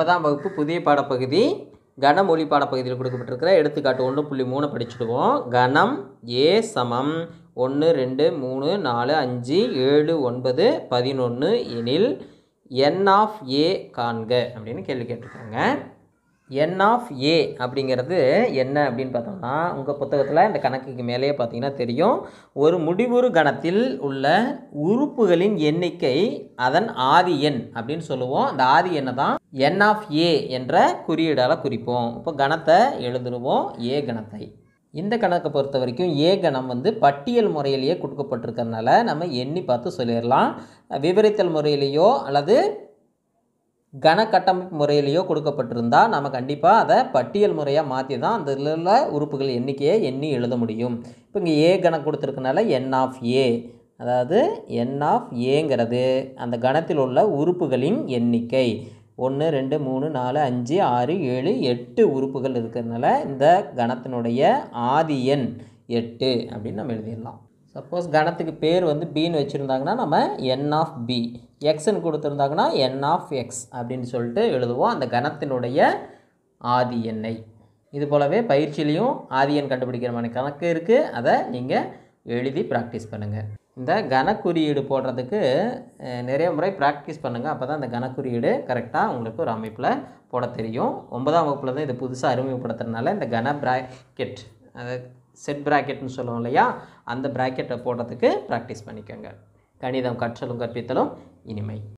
ஒன்பதாம் வகுப்பு புதிய பாடப்பகுதி கனமொழி பாடப்பகுதியில் கொடுக்கப்பட்டிருக்கிற எடுத்துக்காட்டு ஒன்று புள்ளி மூணு படிச்சுடுவோம் கனம் ஏ சமம் ஒன்று ரெண்டு மூணு நாலு அஞ்சு ஏழு ஒன்பது பதினொன்று எனில் என் ஆஃப் ஏ காண்க அப்படின்னு கேள்வி கேட்டிருக்காங்க என் ஆஃப் ஏ அப்படிங்கிறது என்ன அப்படின்னு பார்த்தோம்னா உங்கள் புத்தகத்தில் இந்த கணக்குக்கு மேலேயே பார்த்தீங்கன்னா தெரியும் ஒரு முடிவுறு கணத்தில் உள்ள உறுப்புகளின் எண்ணிக்கை அதன் ஆதி எண் அப்படின்னு சொல்லுவோம் அந்த ஆதி எண்ணை தான் என் ஆஃப் ஏ என்ற குறியீடால் குறிப்போம் இப்போ கணத்தை எழுதுருவோம் ஏ கணத்தை இந்த கணக்கை பொறுத்த வரைக்கும் ஏ கணம் வந்து பட்டியல் முறையிலேயே கொடுக்கப்பட்டிருக்கிறதுனால நம்ம எண்ணி பார்த்து சொல்லிடலாம் விவரித்தல் முறையிலேயோ அல்லது கன கட்டமைப்பு முறையிலேயோ கொடுக்கப்பட்டிருந்தால் நம்ம கண்டிப்பாக அதை பட்டியல் முறையாக மாற்றி தான் அந்த இதில் உறுப்புகள் எண்ணிக்கையை எண்ணி எழுத முடியும் இப்போ இங்கே ஏ கணக்கு கொடுத்துருக்கனால என் ஆஃப் ஏ அதாவது என் ஆஃப் ஏங்கிறது அந்த கணத்தில் உள்ள உறுப்புகளின் எண்ணிக்கை ஒன்று ரெண்டு மூணு நாலு அஞ்சு ஆறு ஏழு எட்டு உறுப்புகள் இருக்கிறதுனால இந்த கணத்தினுடைய ஆதி எண் எட்டு அப்படின்னு நம்ம எழுதிடலாம் சப்போஸ் கணத்துக்கு பேர் வந்து பின்னு வச்சுருந்தாங்கன்னா நம்ம என் ஆஃப் பி எக்ஸ்ன்னு கொடுத்துருந்தாங்கன்னா என் ஆஃப் எக்ஸ் அப்படின்னு சொல்லிட்டு எழுதுவோம் அந்த கணத்தினுடைய ஆதி எண்ணெய் இது போலவே பயிற்சியிலையும் ஆதி எண் மாதிரி கணக்கு இருக்குது அதை நீங்கள் எழுதி ப்ராக்டிஸ் பண்ணுங்கள் இந்த கணக்குறியீடு போடுறதுக்கு நிறைய முறை ப்ராக்டிஸ் பண்ணுங்கள் அப்போ தான் இந்த கணக்குறியீடு கரெக்டாக உங்களுக்கு ஒரு அமைப்பில் போட தெரியும் ஒன்பதாம் வகுப்பில் தான் இது புதுசாக அறிமுகப்படுத்துறதுனால இந்த கன ப்ராக்கெட் அதை செட் ப்ராக்கெட்னு சொல்லுவோம் இல்லையா அந்த ப்ராக்கெட்டை போடுறதுக்கு ப்ராக்டிஸ் பண்ணிக்கோங்க கணிதம் கற்றலும் கற்பித்தலும் இனிமை